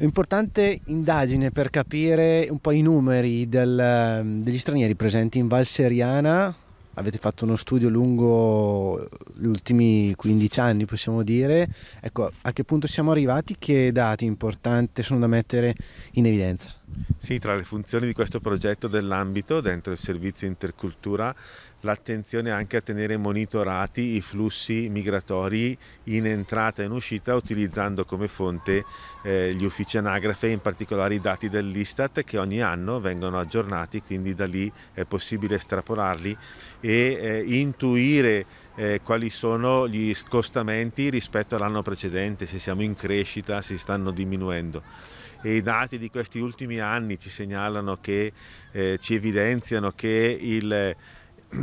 Importante indagine per capire un po' i numeri del, degli stranieri presenti in Val Seriana. Avete fatto uno studio lungo gli ultimi 15 anni, possiamo dire. Ecco, a che punto siamo arrivati? Che dati importanti sono da mettere in evidenza? Sì, tra le funzioni di questo progetto dell'ambito dentro il servizio intercultura l'attenzione anche a tenere monitorati i flussi migratori in entrata e in uscita utilizzando come fonte eh, gli uffici anagrafe in particolare i dati dell'Istat che ogni anno vengono aggiornati quindi da lì è possibile estrapolarli e eh, intuire eh, quali sono gli scostamenti rispetto all'anno precedente, se siamo in crescita, se stanno diminuendo e i dati di questi ultimi anni ci segnalano che eh, ci evidenziano che il,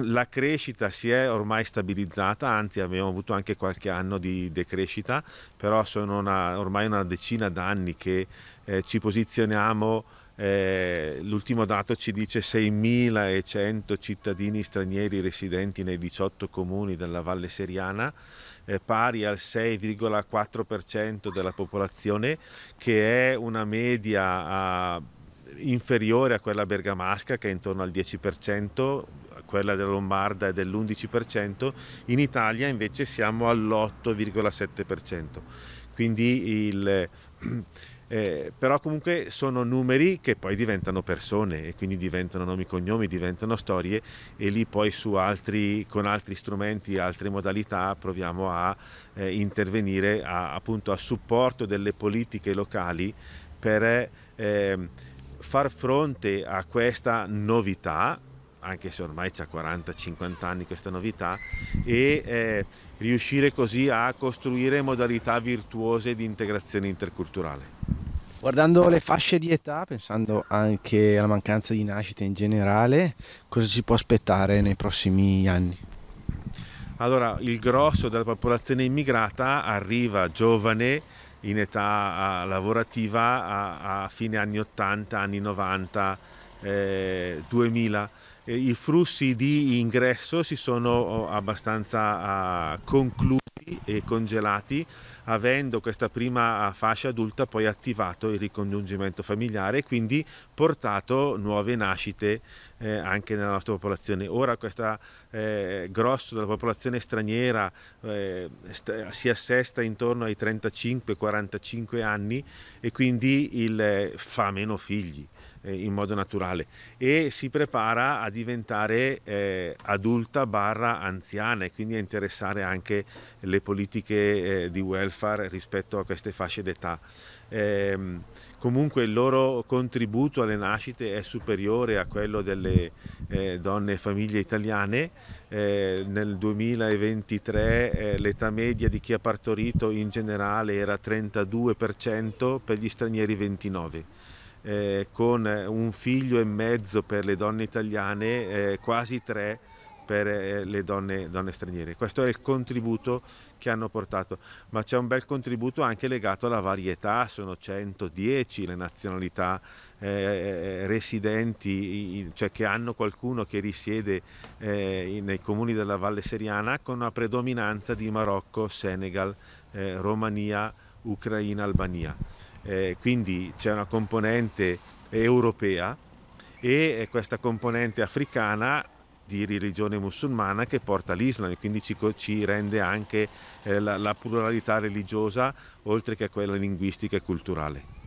la crescita si è ormai stabilizzata, anzi abbiamo avuto anche qualche anno di decrescita, però sono una, ormai una decina d'anni che eh, ci posizioniamo eh, l'ultimo dato ci dice 6.100 cittadini stranieri residenti nei 18 comuni della Valle Seriana eh, pari al 6,4% della popolazione, che è una media a, inferiore a quella bergamasca che è intorno al 10%, quella della Lombarda è dell'11%, in Italia invece siamo all'8,7%. Quindi il, eh, però comunque sono numeri che poi diventano persone e quindi diventano nomi, cognomi, diventano storie e lì poi altri, con altri strumenti, altre modalità proviamo a eh, intervenire a, appunto a supporto delle politiche locali per eh, ehm, far fronte a questa novità anche se ormai ha 40-50 anni questa novità, e eh, riuscire così a costruire modalità virtuose di integrazione interculturale. Guardando le fasce di età, pensando anche alla mancanza di nascite in generale, cosa ci può aspettare nei prossimi anni? Allora, il grosso della popolazione immigrata arriva giovane, in età ah, lavorativa, a, a fine anni 80, anni 90, eh, 2000 eh, i flussi di ingresso si sono oh, abbastanza ah, conclusi e congelati avendo questa prima ah, fascia adulta poi attivato il ricongiungimento familiare e quindi portato nuove nascite eh, anche nella nostra popolazione. Ora questo eh, grosso della popolazione straniera eh, si assesta intorno ai 35-45 anni e quindi il, eh, fa meno figli. Eh, in modo naturale e si prepara a diventare eh, adulta barra anziana e quindi a interessare anche le politiche eh, di welfare rispetto a queste fasce d'età. Eh, comunque il loro contributo alle nascite è superiore a quello delle eh, donne e famiglie italiane. Eh, nel 2023 l'età media di chi ha partorito in generale era 32%, per gli stranieri 29% eh, con un figlio e mezzo per le donne italiane, eh, quasi tre per eh, le donne, donne, straniere. Questo è il contributo che hanno portato, ma c'è un bel contributo anche legato alla varietà, sono 110 le nazionalità eh, eh residenti, cioè che hanno qualcuno che risiede eh, nei comuni della Valle Seriana con una predominanza di Marocco, Senegal, eh, Romania, Ucraina, Albania eh, quindi c'è una componente europea e questa componente africana di religione musulmana che porta l'Islam e quindi ci, ci rende anche eh, la, la pluralità religiosa oltre che quella linguistica e culturale.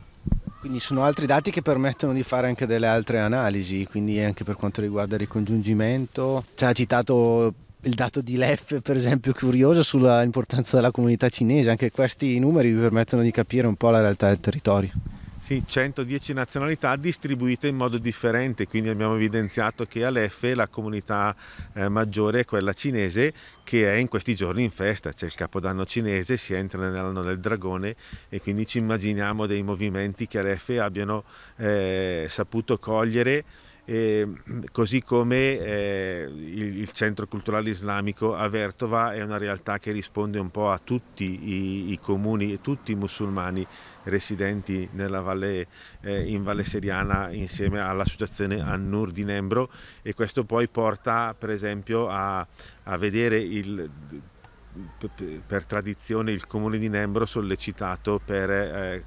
Quindi sono altri dati che permettono di fare anche delle altre analisi, quindi anche per quanto riguarda il ricongiungimento. Ci ha citato il dato di Leff, per esempio, curioso sull'importanza della comunità cinese, anche questi numeri vi permettono di capire un po' la realtà del territorio. Sì, 110 nazionalità distribuite in modo differente, quindi abbiamo evidenziato che a all'EFE la comunità eh, maggiore è quella cinese che è in questi giorni in festa, c'è il capodanno cinese, si entra nell'anno del dragone e quindi ci immaginiamo dei movimenti che a all'EFE abbiano eh, saputo cogliere eh, così come eh, il, il, centro culturale islamico a Vertova è una realtà che risponde un po' a tutti i, i comuni e tutti i musulmani residenti valle, eh, in Valle Seriana insieme all'associazione Annur di Nembro e questo poi porta per esempio a, a vedere il per tradizione il comune di Nembro sollecitato per eh,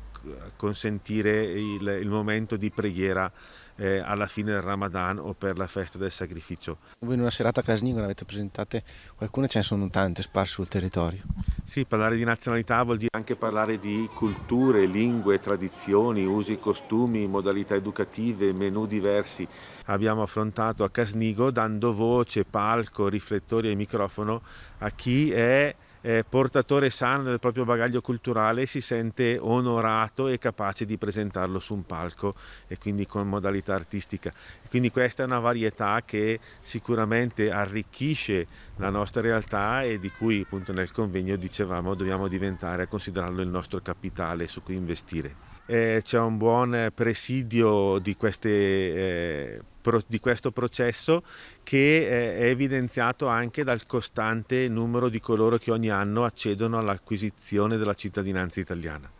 consentire il, il momento di preghiera eh, alla fine del Ramadan o per la festa del sacrificio. Voi in una serata casalinga ne avete presentate qualcuna, ce ne sono tante sparse sul territorio. Sì, parlare di nazionalità vuol dire anche parlare di culture, lingue, tradizioni, usi e costumi, modalità educative, menù diversi. Abbiamo affrontato a Casnigo dando voce, palco, riflettori e microfono a chi è eh, portatore sano del proprio bagaglio culturale si sente onorato e capace di presentarlo su un palco e quindi con modalità artistica. E quindi questa è una varietà che sicuramente arricchisce la nostra realtà e di cui appunto nel convegno dicevamo dobbiamo diventare a considerarlo il nostro capitale su cui investire. Eh, c'è un buon presidio di queste eh, di questo processo che eh, è evidenziato anche dal costante numero di coloro che ogni anno accedono all'acquisizione della cittadinanza italiana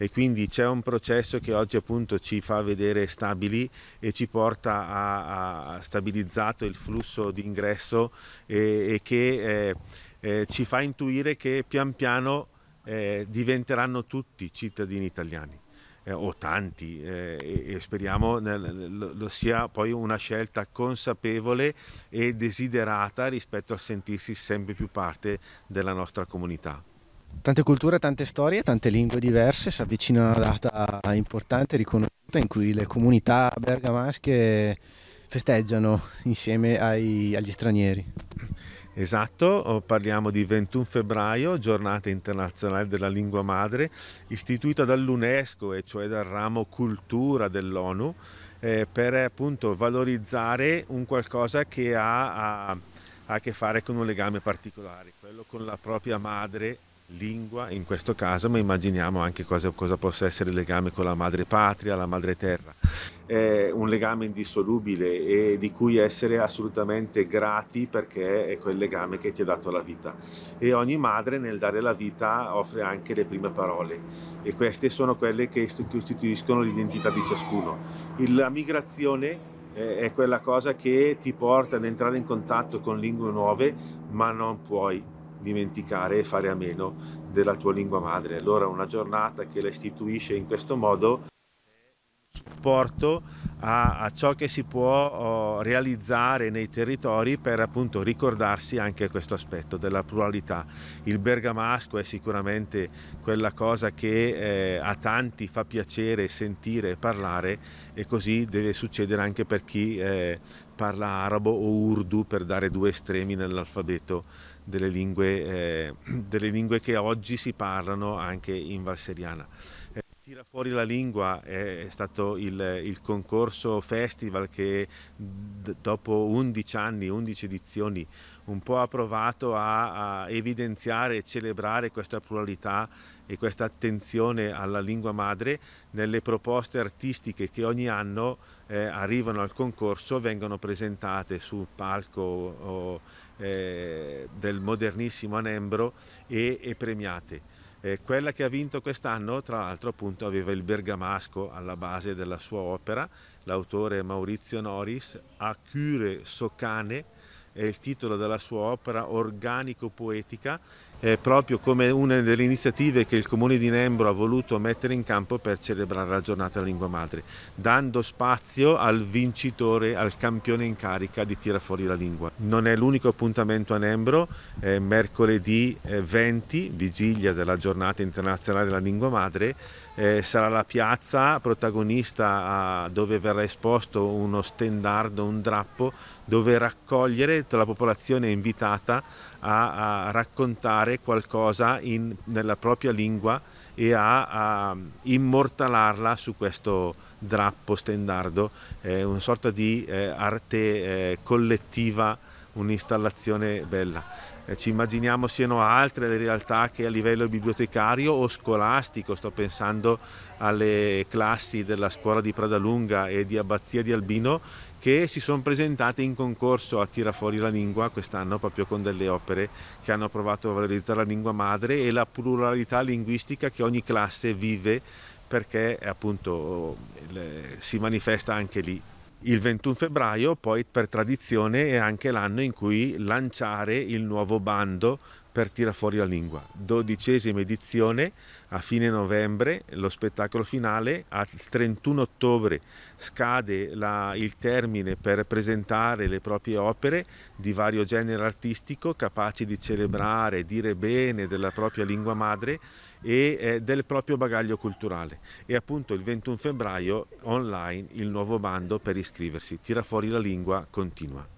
e quindi c'è un processo che oggi appunto ci fa vedere stabili e ci porta a, a stabilizzato il flusso di ingresso e, e che eh, eh, ci fa intuire che pian piano eh, diventeranno tutti cittadini italiani eh, o tanti eh, e, e, speriamo nel, lo, lo, sia poi una scelta consapevole e desiderata rispetto a sentirsi sempre più parte della nostra comunità. Tante culture, tante storie, tante lingue diverse, si avvicina una data importante e riconosciuta in cui le comunità bergamasche festeggiano insieme ai, agli stranieri. Esatto, oh, parliamo di 21 febbraio, giornata internazionale della lingua madre, istituita dall'UNESCO, e cioè dal ramo cultura dell'ONU, eh, per appunto valorizzare un qualcosa che ha a, a che fare con un legame particolare, quello con la propria madre lingua in questo caso, ma immaginiamo anche cosa, cosa, possa essere il legame con la madre patria, la madre terra. È un legame indissolubile e di cui essere assolutamente grati perché è quel legame che ti ha dato la vita. E ogni madre nel dare la vita offre anche le prime parole e queste sono quelle che costituiscono l'identità di ciascuno. La migrazione eh, è quella cosa che ti porta ad entrare in contatto con lingue nuove, ma non puoi dimenticare e fare a meno della tua lingua madre. Allora una giornata che la istituisce in questo modo supporto a, a, ciò che si può oh, realizzare nei territori per appunto ricordarsi anche questo aspetto della pluralità. Il bergamasco è sicuramente quella cosa che eh, a tanti fa piacere sentire e parlare e così deve succedere anche per chi eh, parla arabo o urdu per dare due estremi nell'alfabeto delle lingue, eh, delle lingue che oggi si parlano anche in valseriana. Eh, tira fuori la lingua è stato il, il concorso festival che dopo 11 anni, 11 edizioni, un po' ha provato a, a evidenziare e celebrare questa pluralità e questa attenzione alla lingua madre nelle proposte artistiche che ogni anno eh, arrivano al concorso, vengono presentate sul palco o eh, del modernissimo Anembro e, e premiate. Eh, quella che ha vinto quest'anno, tra l'altro, appunto, aveva il bergamasco alla base della sua opera, l'autore Maurizio Noris, A Cure Socane, è il titolo della sua opera organico-poetica eh, proprio come una delle iniziative che il Comune di Nembro ha voluto mettere in campo per celebrare la giornata della lingua madre, dando spazio al vincitore, al campione in carica di Tira fuori la lingua. Non è l'unico appuntamento a Nembro, eh, mercoledì 20, vigilia della giornata internazionale della lingua madre, eh, sarà la piazza protagonista a, dove verrà esposto uno stendardo, un drappo, dove raccogliere la popolazione invitata a, a raccontare qualcosa in, nella propria lingua e a, a immortalarla su questo drappo stendardo, eh, una sorta di eh, arte eh, collettiva un'installazione bella. Eh, ci immaginiamo siano altre le realtà che a livello bibliotecario o scolastico, sto pensando alle classi della scuola di Pradalunga e di Abbazia di Albino che si sono presentate in concorso a Tira fuori la lingua quest'anno proprio con delle opere che hanno provato a valorizzare la lingua madre e la pluralità linguistica che ogni classe vive perché appunto si manifesta anche lì il 21 febbraio poi per tradizione è anche l'anno in cui lanciare il nuovo bando per Tira fuori la lingua. Dodicesima edizione a fine novembre, lo spettacolo finale al 31 ottobre scade la, il termine per presentare le proprie opere di vario genere artistico capaci di celebrare, dire bene della propria lingua madre e eh, del proprio bagaglio culturale e appunto il 21 febbraio online il nuovo bando per iscriversi, tira fuori la lingua, continua.